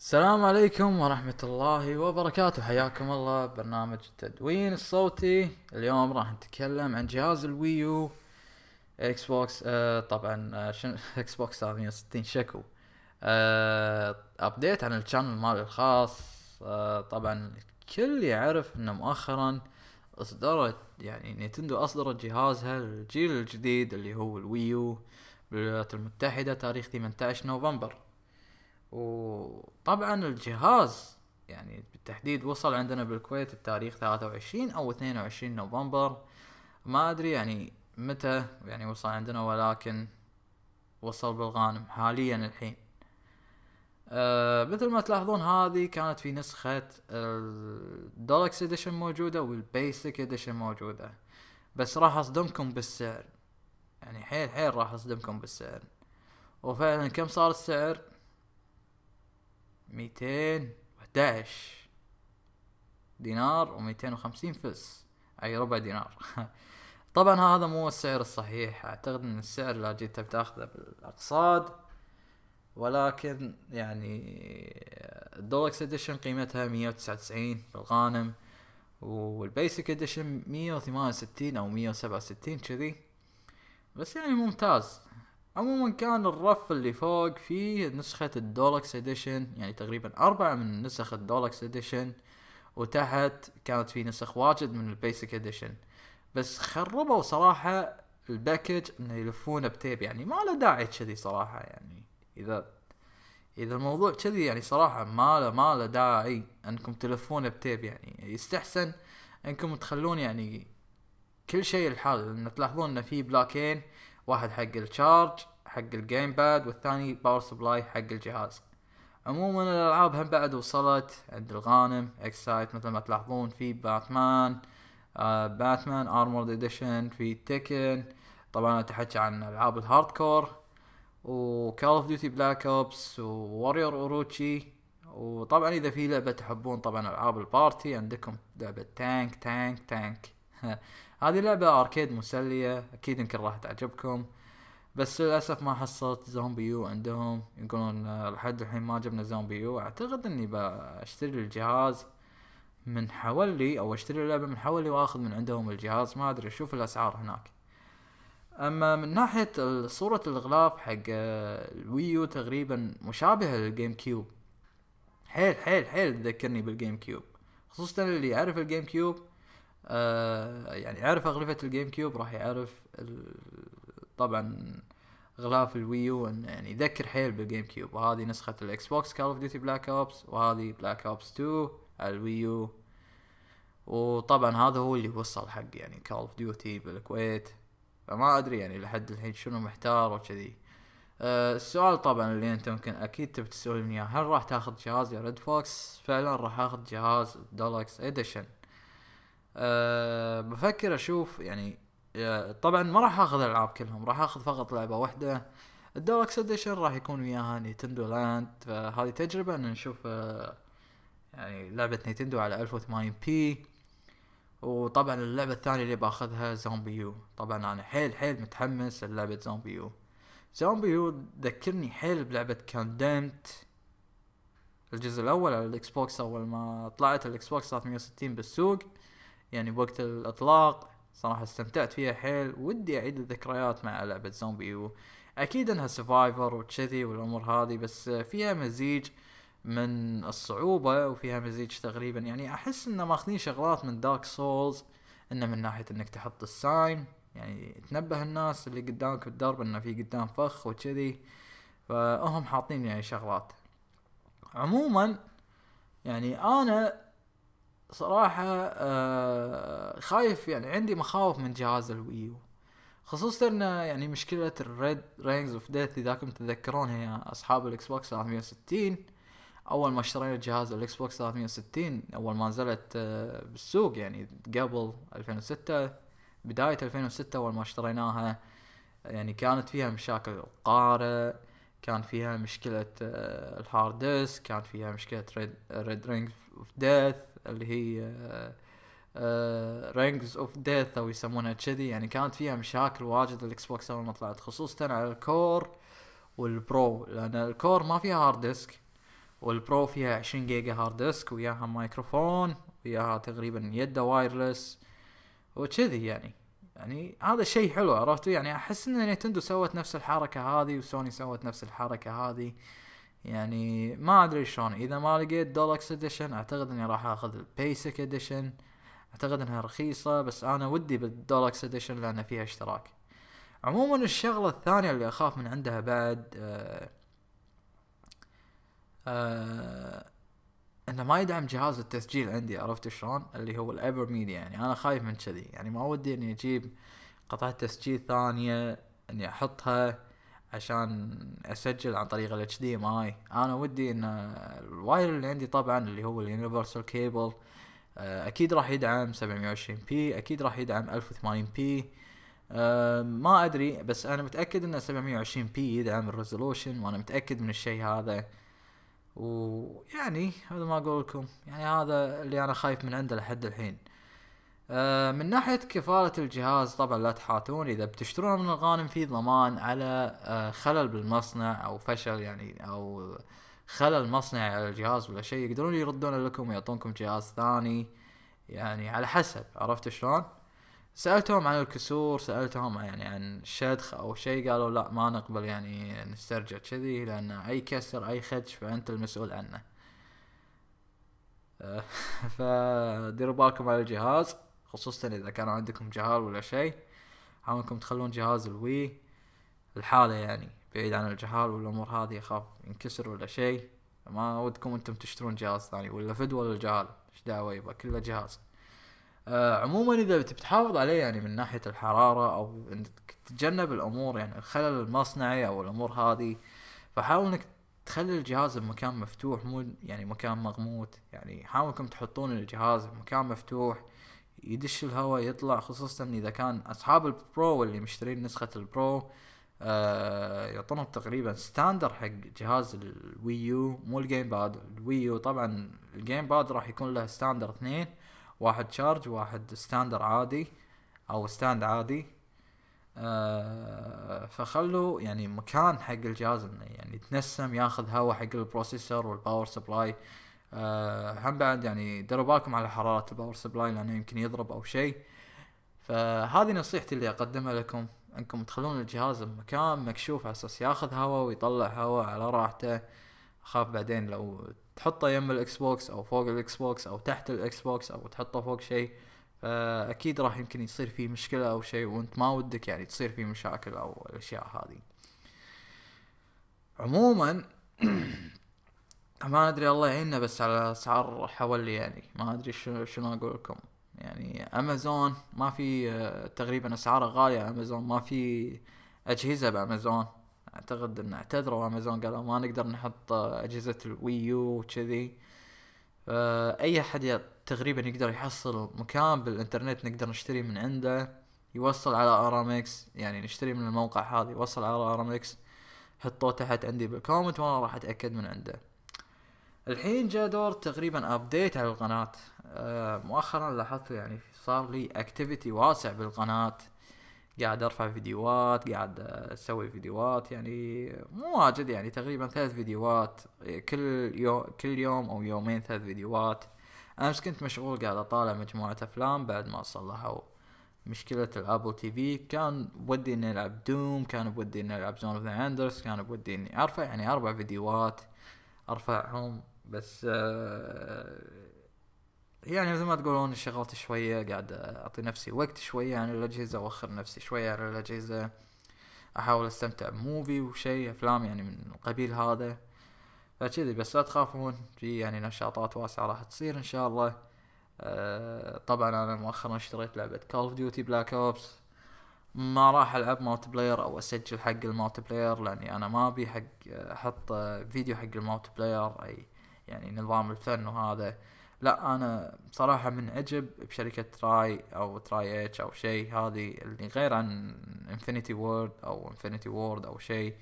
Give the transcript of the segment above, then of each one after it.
السلام عليكم ورحمة الله وبركاته حياكم الله برنامج التدوين الصوتي اليوم راح نتكلم عن جهاز الويو اكس بوكس آه طبعا آه، اكس بوكس 360 شكو آه ابديت عن الشانل مالي الخاص آه طبعا الكل يعرف انه مؤخرا اصدرت يعني نينتندو اصدرت جهازها الجيل الجديد اللي هو الويو بالولايات المتحدة تاريخ 18 نوفمبر وطبعا الجهاز يعني بالتحديد وصل عندنا بالكويت بتاريخ 23 او 22 نوفمبر ما ادري يعني متى يعني وصل عندنا ولكن وصل بالغانم حاليا الحين أه مثل ما تلاحظون هذه كانت في نسخة الدولكس اديشن موجودة والبيسك اديشن موجودة بس راح اصدمكم بالسعر يعني حيل حيل راح اصدمكم بالسعر وفعلا كم صار السعر ميتين وحداش دينار وميتين وخمسين فلس اي ربع دينار طبعا هذا مو السعر الصحيح اعتقد ان السعر اللي جيت بتاخذه بالاقصاد ولكن يعني الدولكس اديشن قيمتها مية وتسعة وتسعين بالغانم والبيسك اديشن مية وثمانية وستين او مية وسبعة وستين كذي بس يعني ممتاز عموما كان الرف اللي فوق فيه نسخة الدولكس اديشن يعني تقريبا أربعة من نسخ الدولكس اديشن وتحت كانت في نسخ واجد من البيسك اديشن بس خربوا صراحة الباكج انه يلفونه بتيب يعني ما له داعي كذي صراحة يعني اذا اذا الموضوع كذي يعني صراحة ما له ما له داعي انكم تلفونه بتيب يعني يستحسن انكم تخلون يعني كل شيء الحال لان تلاحظون انه في بلاكين واحد حق الشارج حق الجيم باد والثاني باور سبلاي حق الجهاز عموما الالعاب هم بعد وصلت عند الغانم اكسايت مثل ما تلاحظون في باتمان آه باتمان ارمورد اديشن في تيكن طبعا انا اتحكى عن العاب الهاردكور كور وكال اوف ديوتي بلاك اوبس وورير اوروتشي وطبعا اذا في لعبه تحبون طبعا العاب البارتي عندكم لعبه تانك تانك تانك هذه لعبه اركيد مسليه اكيد يمكن راح تعجبكم بس للاسف ما حصلت زومبي يو عندهم يقولون لحد الحين ما جبنا زومبي يو اعتقد اني بشتري الجهاز من حولي او اشتري اللعبه من حولي واخذ من عندهم الجهاز ما ادري اشوف الاسعار هناك اما من ناحيه صوره الغلاف حق الويو تقريبا مشابهه للجيم كيوب حيل حيل حيل تذكرني بالجيم كيوب خصوصا اللي يعرف الجيم كيوب آه، يعني عارف اغلفه الجيم كيوب راح يعرف طبعا غلاف الويو انه يعني يذكر حيل بالجيم كيوب وهذه نسخه الاكس بوكس كول اوف ديوتي بلاك اوبس وهذه بلاك اوبس 2 على الويو وطبعا هذا هو اللي وصل حق يعني كول اوف ديوتي بالكويت فما ادري يعني لحد الحين شنو محتار وكذي أه السؤال طبعا اللي انت ممكن اكيد تبي تسولني اياه هل راح تاخذ جهاز يا ريد فوكس فعلا راح اخذ جهاز دولكس اديشن أه، بفكر اشوف يعني أه، طبعا ما راح اخذ الالعاب كلهم راح اخذ فقط لعبه واحده الدولكس اديشن راح يكون وياها نينتندو لاند فهذه تجربه ان نشوف أه، يعني لعبه نينتندو على 1080 بي وطبعا اللعبه الثانيه اللي باخذها زومبي يو طبعا انا حيل حيل متحمس للعبه زومبي يو زومبي يو ذكرني حيل بلعبه كاندمت الجزء الاول على الاكس بوكس اول ما طلعت الاكس بوكس 360 بالسوق يعني بوقت الاطلاق صراحه استمتعت فيها حيل ودي اعيد الذكريات مع لعبه زومبي واكيد انها سفايفر وتشذي والامور هذه بس فيها مزيج من الصعوبة وفيها مزيج تقريبا يعني احس انه ماخذين شغلات من دارك سولز انه من ناحية انك تحط الساين يعني تنبه الناس اللي قدامك بالدرب انه في قدام فخ وكذي فهم حاطين يعني شغلات عموما يعني انا صراحة آه، خايف يعني عندي مخاوف من جهاز الويو خصوصا يعني مشكلة الريد رينجز اوف ديث اذاكم تتذكرونها يا اصحاب الاكس بوكس 360 اول ما اشترينا جهاز الاكس بوكس 360 اول ما نزلت آه، بالسوق يعني قبل 2006 بداية 2006 اول ما اشتريناها يعني كانت فيها مشاكل القارئ كان فيها مشكلة آه، الهارد ديسك كان فيها مشكلة ريد, ريد رينج اوف ديث اللي هي رينجز اوف ديث او يسمونها كذي يعني كانت فيها مشاكل واجد الاكس بوكس اول ما طلعت خصوصا على الكور والبرو لان الكور ما فيها هارد ديسك والبرو فيها 20 جيجا هارد ديسك وياها مايكروفون وياها تقريبا يده وايرلس وكذي يعني يعني هذا شيء حلو عرفتوا يعني احس ان نينتندو سوت نفس الحركه هذه وسوني سوت نفس الحركه هذه يعني ما ادري شلون اذا ما لقيت دولكس اديشن اعتقد اني راح اخذ البيسك اديشن اعتقد انها رخيصة بس انا ودي بالدولكس اديشن لان فيها اشتراك عموما الشغلة الثانية اللي اخاف من عندها بعد آه آه انه ما يدعم جهاز التسجيل عندي عرفت شلون اللي هو الايبر ميديا يعني انا خايف من كذي يعني ما ودي اني اجيب قطعة تسجيل ثانية اني احطها عشان اسجل عن طريق الاتش دي ام اي انا ودي ان الواير اللي عندي طبعا اللي هو اليونيفرسال كيبل آه، اكيد راح يدعم 720 بي اكيد راح يدعم 1080 بي آه، ما ادري بس انا متاكد ان 720 بي يدعم الريزولوشن وانا متاكد من الشيء هذا ويعني هذا ما اقول لكم يعني هذا اللي انا خايف من عنده لحد الحين آه، من ناحية كفالة الجهاز طبعا لا تحاتون إذا بتشترونه من الغانم في ضمان على آه، خلل بالمصنع أو فشل يعني أو خلل مصنعي على الجهاز ولا شيء يقدرون يردون لكم ويعطونكم جهاز ثاني يعني على حسب عرفت شلون؟ سألتهم عن الكسور سألتهم يعني عن شدخ أو شيء قالوا لا ما نقبل يعني نسترجع كذي لأن أي كسر أي خدش فأنت المسؤول عنه آه، فديروا بالكم على الجهاز خصوصا اذا كان عندكم جهال ولا شيء حاولكم انكم تخلون جهاز الوي الحالة يعني بعيد عن الجهال والامور هذه اخاف ينكسر ولا شيء ما ودكم انتم تشترون جهاز ثاني ولا فدوى للجهال ايش دعوه يبقى كله جهاز آه عموما اذا بتحافظ عليه يعني من ناحيه الحراره او انك تتجنب الامور يعني الخلل المصنعي او الامور هذه فحاول انك تخلي الجهاز بمكان مفتوح مو يعني مكان مغموت يعني حاولكم تحطون الجهاز بمكان مفتوح يدش الهواء يطلع خصوصا اذا كان اصحاب البرو اللي مشترين نسخه البرو آه يعطونهم تقريبا ستاندر حق جهاز الوي يو مو الجيم باد الوي يو طبعا الجيم باد راح يكون له ستاندر اثنين واحد شارج واحد ستاندر عادي او ستاند عادي آه فخلوا يعني مكان حق الجهاز انه يعني يتنسم ياخذ هواء حق البروسيسور والباور سبلاي آه آه، هم بعد يعني دروا بالكم على حراره الباور سبلاي لانه يمكن يضرب او شيء فهذه نصيحتي اللي اقدمها لكم انكم تخلون الجهاز بمكان مكشوف على اساس ياخذ هواء ويطلع هواء على راحته خاف بعدين لو تحطه يم الاكس بوكس او فوق الاكس بوكس او تحت الاكس بوكس او تحطه فوق شيء فاكيد راح يمكن يصير فيه مشكله او شيء وانت ما ودك يعني تصير فيه مشاكل او الاشياء هذه عموما ما ادري الله يعيننا بس على اسعار حولي يعني ما ادري شو شنو اقول لكم يعني امازون ما في آه، تقريبا اسعاره غاليه امازون ما في اجهزه بامازون اعتقد ان اعتذروا امازون قالوا ما نقدر نحط آه، اجهزه الوي يو وكذي آه، اي احد تقريبا يقدر يحصل مكان بالانترنت نقدر نشتري من عنده يوصل على ارامكس يعني نشتري من الموقع هذا يوصل على ارامكس حطوه تحت عندي بالكومنت وانا راح اتاكد من عنده الحين جاء دور تقريبا ابديت على القناه أه مؤخرا لاحظت يعني صار لي اكتيفيتي واسع بالقناه قاعد ارفع فيديوهات قاعد اسوي فيديوهات يعني مو واجد يعني تقريبا ثلاث فيديوهات كل يوم كل يوم او يومين ثلاث فيديوهات امس كنت مشغول قاعد اطالع مجموعه افلام بعد ما صلحوا مشكلة الابل تي في كان بودي اني العب دوم كان بودي اني العب زون اوف ذا اندرس كان بودي اني ارفع يعني اربع فيديوهات ارفعهم بس آه يعني مثل ما تقولون شغلت شويه قاعد اعطي نفسي وقت شويه عن الاجهزه واخر نفسي شويه على الاجهزه احاول استمتع بموفي وشي افلام يعني من القبيل هذا فكذي بس لا تخافون في يعني نشاطات واسعه راح تصير ان شاء الله أه طبعا انا مؤخرا اشتريت لعبه كول اوف ديوتي بلاك اوبس ما راح العب مالتي بلاير او اسجل حق المالتي بلاير لاني انا ما ابي حق احط فيديو حق المالتي بلاير اي يعني نظام الفن وهذا لا انا بصراحه منعجب بشركه تراي او تراي اتش او شيء هذه اللي غير عن انفينيتي وورد او انفينيتي وورد او شيء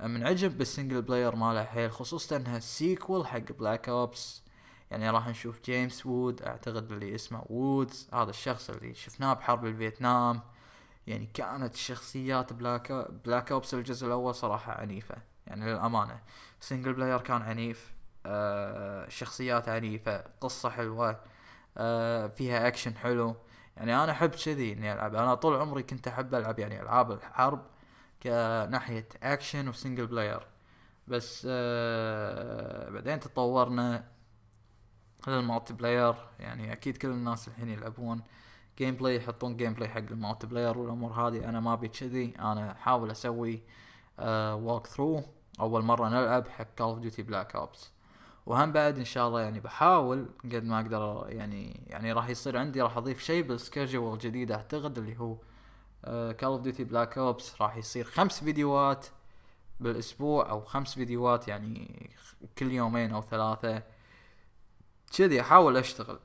منعجب بالسنجل بلاير ماله حيل خصوصا انها سيكول حق بلاك اوبس يعني راح نشوف جيمس وود اعتقد اللي اسمه وودز هذا الشخص اللي شفناه بحرب الفيتنام يعني كانت شخصيات بلاك بلاك اوبس الجزء الاول صراحه عنيفه يعني للامانه سنجل بلاير كان عنيف آه، شخصيات عنيفه قصه حلوه آه، فيها اكشن حلو يعني انا احب كذي اني العب انا طول عمري كنت احب العب يعني العاب الحرب كناحيه اكشن وسنجل بلاير بس آه، بعدين تطورنا للمالتي بلاير يعني اكيد كل الناس الحين يلعبون جيم بلاي يحطون جيم بلاي حق المالتي بلاير والامور هذه انا ما ابي كذي انا احاول اسوي ووك ثرو اول مره نلعب حق كول اوف ديوتي بلاك اوبس وهم بعد ان شاء الله يعني بحاول قد ما اقدر يعني يعني راح يصير عندي راح اضيف شيء بالسكجول الجديد اعتقد اللي هو كول اوف ديوتي بلاك اوبس راح يصير خمس فيديوهات بالاسبوع او خمس فيديوهات يعني كل يومين او ثلاثه كذي احاول اشتغل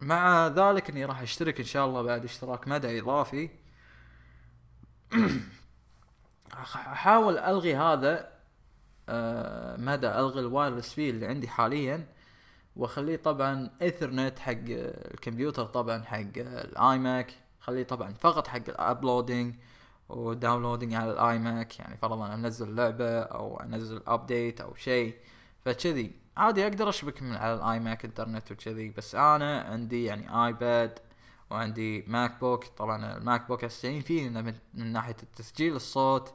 مع ذلك اني راح اشترك ان شاء الله بعد اشتراك مدى اضافي احاول الغي هذا آه، مدى الغي الوايرلس فيه اللي عندي حاليا واخليه طبعا ايثرنت حق الكمبيوتر طبعا حق الاي ماك خليه طبعا فقط حق الابلودينج وداونلودينج على الاي ماك يعني فرضا انزل لعبه او انزل ابديت او شيء فكذي عادي اقدر اشبك من على الاي ماك انترنت وكذي بس انا عندي يعني ايباد وعندي ماك بوك طبعا الماك بوك استعين يعني فيه من, ناحيه التسجيل الصوت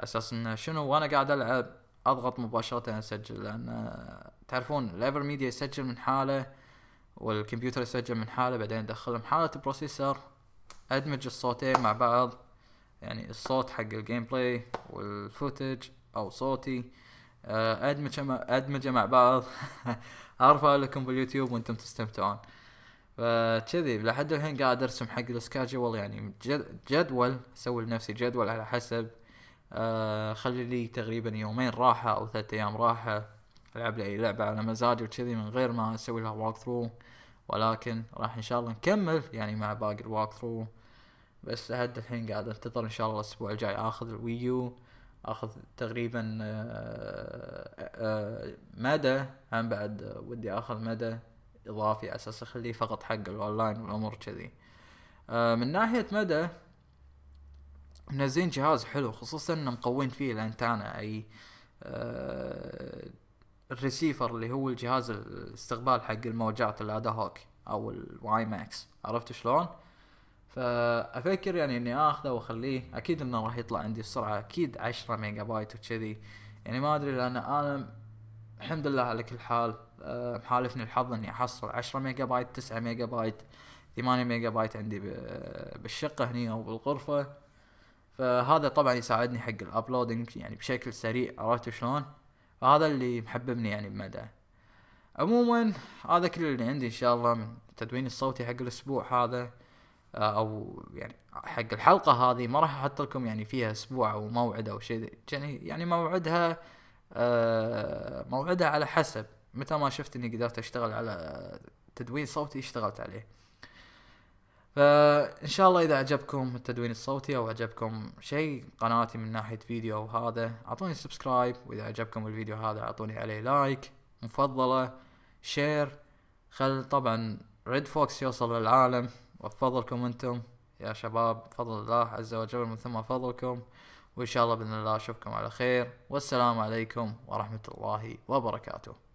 اساس انه شنو وانا قاعد العب اضغط مباشره اسجل لان آه، تعرفون الايفر ميديا يسجل من حاله والكمبيوتر يسجل من حاله بعدين ادخلهم حاله البروسيسور ادمج الصوتين مع بعض يعني الصوت حق الجيم بلاي والفوتج او صوتي آه، ادمجه ادمجه مع بعض ارفع لكم باليوتيوب وانتم تستمتعون فكذي لحد الحين قاعد ارسم حق السكاجول يعني جد جدول اسوي لنفسي جدول على حسب آه، خلي لي تقريبا يومين راحة أو ثلاثة أيام راحة ألعب لي أي لعبة على مزاجي وكذي من غير ما أسوي لها واك ثرو ولكن راح إن شاء الله نكمل يعني مع باقي الواك ثرو بس لحد الحين قاعد أنتظر إن شاء الله الأسبوع الجاي آخذ الويو آخذ تقريبا آه، آه، مدى هم بعد ودي آخذ مدى إضافي أساس أخليه فقط حق الأونلاين والأمور كذي من ناحية مدى منزلين جهاز حلو خصوصا انه مقوين فيه الانتانا اي آه، الريسيفر اللي هو الجهاز الاستقبال حق الموجات الادا هوك او الواي ماكس عرفت شلون؟ فافكر يعني اني اخذه واخليه اكيد انه راح يطلع عندي السرعه اكيد 10 ميجا بايت وكذي يعني ما ادري لان انا الحمد لله على كل حال آه، محالفني الحظ اني احصل 10 ميجا بايت 9 ميجا بايت 8 ميجا بايت عندي بالشقه هني او بالغرفه فهذا طبعا يساعدني حق الابلودنج يعني بشكل سريع عرفت شلون فهذا اللي محببني يعني بمدى عموما هذا كل اللي عندي ان شاء الله من التدوين الصوتي حق الاسبوع هذا آه، او يعني حق الحلقة هذه ما راح احط لكم يعني فيها اسبوع او موعد او شيء يعني،, يعني موعدها آه، موعدها على حسب متى ما شفت اني قدرت اشتغل على تدوين صوتي اشتغلت عليه فان شاء الله اذا عجبكم التدوين الصوتي او عجبكم شيء قناتي من ناحيه فيديو او هذا اعطوني سبسكرايب واذا عجبكم الفيديو هذا اعطوني عليه لايك مفضله شير خل طبعا ريد فوكس يوصل للعالم وبفضلكم انتم يا شباب بفضل الله عز وجل من ثم فضلكم وان شاء الله باذن الله اشوفكم على خير والسلام عليكم ورحمه الله وبركاته